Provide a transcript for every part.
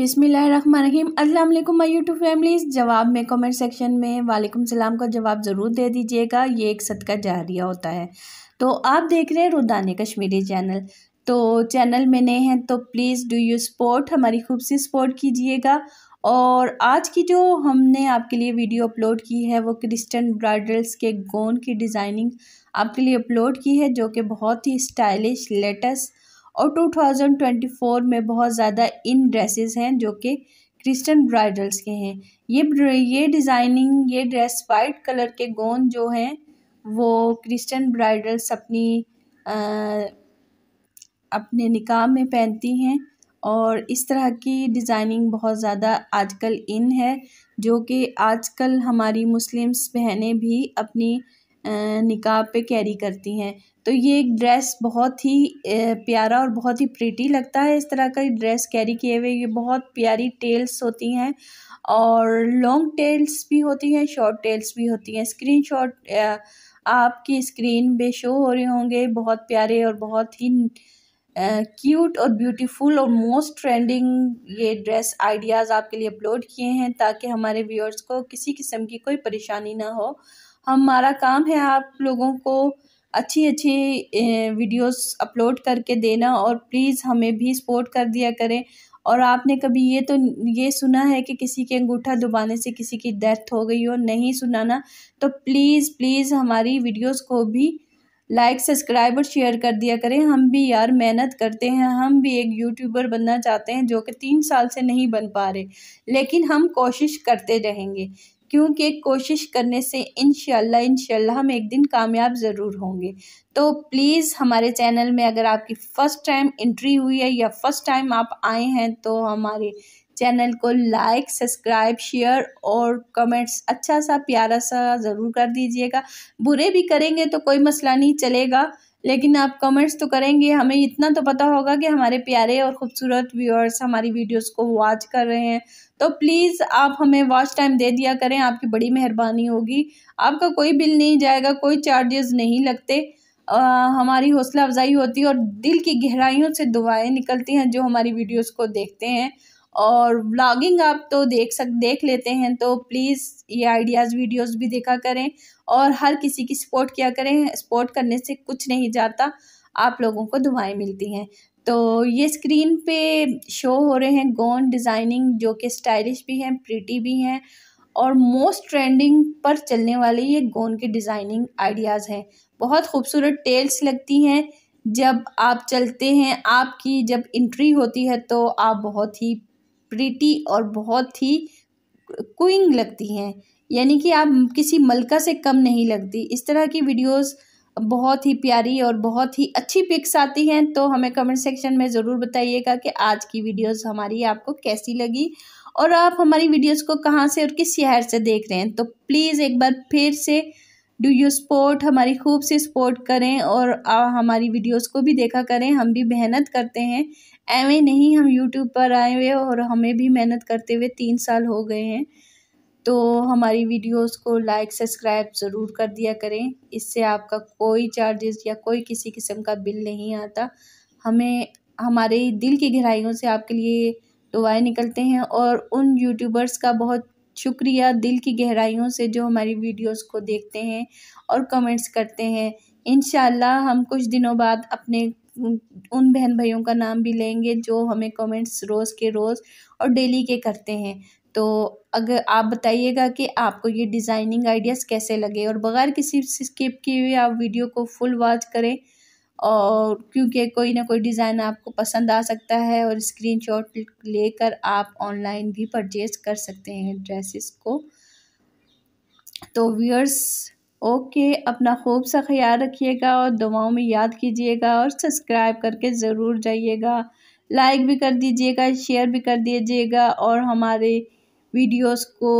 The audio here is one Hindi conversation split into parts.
बिसमीम अल्लाम माई यूट्यूब फैमिलीज़ जवाब में कमेंट सेक्शन में वालेकुम सलाम का जवाब ज़रूर दे दीजिएगा ये एक सदका जारिया होता है तो आप देख रहे हैं रुदान कश्मीरी चैनल तो चैनल में नए हैं तो प्लीज़ डू यू सपोर्ट हमारी खूब सी सपोर्ट कीजिएगा और आज की जो हमने आपके लिए वीडियो अपलोड की है वो क्रिस्टन ब्राइडल्स के गोन की डिज़ाइनिंग आपके लिए अपलोड की है जो कि बहुत ही स्टाइलिश लेटेस्ट और 2024 में बहुत ज़्यादा इन ड्रेसेस हैं जो कि क्रिस्टन ब्राइडल्स के हैं ये ये डिज़ाइनिंग ये ड्रेस वाइट कलर के गोन जो हैं वो क्रिस्टन ब्राइडल्स अपनी आ, अपने निकाह में पहनती हैं और इस तरह की डिज़ाइनिंग बहुत ज़्यादा आजकल इन है जो कि आजकल हमारी मुस्लिम्स बहनें भी अपनी निकाह पे कैरी करती हैं तो ये एक ड्रेस बहुत ही प्यारा और बहुत ही प्रीटी लगता है इस तरह का ड्रेस कैरी किए हुए ये बहुत प्यारी टेल्स होती हैं और लॉन्ग टेल्स भी होती हैं शॉर्ट टेल्स भी होती हैं स्क्रीन शॉट आपकी स्क्रीन पे शो हो रहे होंगे बहुत प्यारे और बहुत ही क्यूट और ब्यूटीफुल और मोस्ट ट्रेंडिंग ये ड्रेस आइडियाज़ आपके लिए अपलोड किए हैं ताकि हमारे व्यूअर्स को किसी किस्म की कोई परेशानी ना हो हमारा काम है आप लोगों को अच्छी अच्छी वीडियोस अपलोड करके देना और प्लीज़ हमें भी सपोर्ट कर दिया करें और आपने कभी ये तो ये सुना है कि किसी के अंगूठा दुबाने से किसी की डेथ हो गई हो नहीं सुनाना तो प्लीज़ प्लीज़ हमारी वीडियोस को भी लाइक सब्सक्राइब और शेयर कर दिया करें हम भी यार मेहनत करते हैं हम भी एक यूट्यूबर बनना चाहते हैं जो कि तीन साल से नहीं बन पा रहे लेकिन हम कोशिश करते रहेंगे क्योंकि कोशिश करने से इन शह हम एक दिन कामयाब ज़रूर होंगे तो प्लीज़ हमारे चैनल में अगर आपकी फ़र्स्ट टाइम एंट्री हुई है या फ़र्स्ट टाइम आप आए हैं तो हमारे चैनल को लाइक सब्सक्राइब शेयर और कमेंट्स अच्छा सा प्यारा सा ज़रूर कर दीजिएगा बुरे भी करेंगे तो कोई मसला नहीं चलेगा लेकिन आप कमेंट्स तो करेंगे हमें इतना तो पता होगा कि हमारे प्यारे और ख़ूबसूरत व्यूअर्स हमारी वीडियोस को वॉच कर रहे हैं तो प्लीज़ आप हमें वॉच टाइम दे दिया करें आपकी बड़ी मेहरबानी होगी आपका कोई बिल नहीं जाएगा कोई चार्जेस नहीं लगते आ, हमारी हौसला अफजाई होती है और दिल की गहराइयों से दुआएँ निकलती हैं जो हमारी वीडियोज़ को देखते हैं और व्लॉगिंग आप तो देख सक देख लेते हैं तो प्लीज़ ये आइडियाज़ वीडियोस भी देखा करें और हर किसी की सपोर्ट किया करें सपोर्ट करने से कुछ नहीं जाता आप लोगों को दुआएं मिलती हैं तो ये स्क्रीन पे शो हो रहे हैं गोन डिज़ाइनिंग जो कि स्टाइलिश भी हैं प्रिटी भी हैं और मोस्ट ट्रेंडिंग पर चलने वाले ये गोन के डिज़ाइनिंग आइडियाज़ हैं बहुत खूबसूरत टेल्स लगती हैं जब आप चलते हैं आपकी जब इंट्री होती है तो आप बहुत ही प्रीटी और बहुत ही क्विंग लगती हैं यानी कि आप किसी मलका से कम नहीं लगती इस तरह की वीडियोस बहुत ही प्यारी और बहुत ही अच्छी पिक्स आती हैं तो हमें कमेंट सेक्शन में ज़रूर बताइएगा कि आज की वीडियोस हमारी आपको कैसी लगी और आप हमारी वीडियोस को कहाँ से और किस शहर से देख रहे हैं तो प्लीज़ एक बार फिर से डू यू सपोर्ट हमारी खूब से सपोर्ट करें और हमारी वीडियोस को भी देखा करें हम भी मेहनत करते हैं ऐवें नहीं हम यूट्यूब पर आए हुए और हमें भी मेहनत करते हुए तीन साल हो गए हैं तो हमारी वीडियोस को लाइक सब्सक्राइब ज़रूर कर दिया करें इससे आपका कोई चार्जेस या कोई किसी किस्म का बिल नहीं आता हमें हमारे दिल की गहराइयों से आपके लिए दुआएं निकलते हैं और उन यूट्यूबर्स का बहुत शुक्रिया दिल की गहराइयों से जो हमारी वीडियोस को देखते हैं और कमेंट्स करते हैं इन हम कुछ दिनों बाद अपने उन बहन भाइयों का नाम भी लेंगे जो हमें कमेंट्स रोज़ के रोज़ और डेली के करते हैं तो अगर आप बताइएगा कि आपको ये डिज़ाइनिंग आइडियाज़ कैसे लगे और बगैर किसी स्किप किए हुए आप वीडियो को फुल वॉच करें और क्योंकि कोई ना कोई डिज़ाइन आपको पसंद आ सकता है और स्क्रीनशॉट लेकर आप ऑनलाइन भी परचेज कर सकते हैं ड्रेसेस को तो व्यूअर्स ओके अपना खूब सा ख्याल रखिएगा और दुआओं में याद कीजिएगा और सब्सक्राइब करके ज़रूर जाइएगा लाइक भी कर दीजिएगा शेयर भी कर दीजिएगा और हमारे वीडियोस को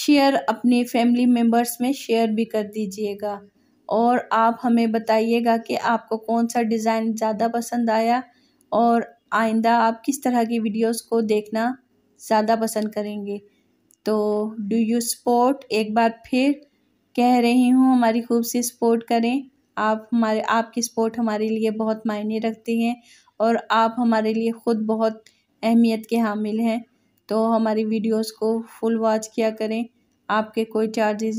शेयर अपने फैमिली मेम्बर्स में शेयर भी कर दीजिएगा और आप हमें बताइएगा कि आपको कौन सा डिज़ाइन ज़्यादा पसंद आया और आइंदा आप किस तरह की वीडियोस को देखना ज़्यादा पसंद करेंगे तो डू यू सपोर्ट एक बार फिर कह रही हूँ हमारी खूब सी सपोर्ट करें आप हमारे आपकी सपोर्ट हमारे लिए बहुत मायने रखती हैं और आप हमारे लिए ख़ुद बहुत अहमियत के हामिल हैं तो हमारी वीडियोस को फुल वॉच किया करें आपके कोई चार्जेस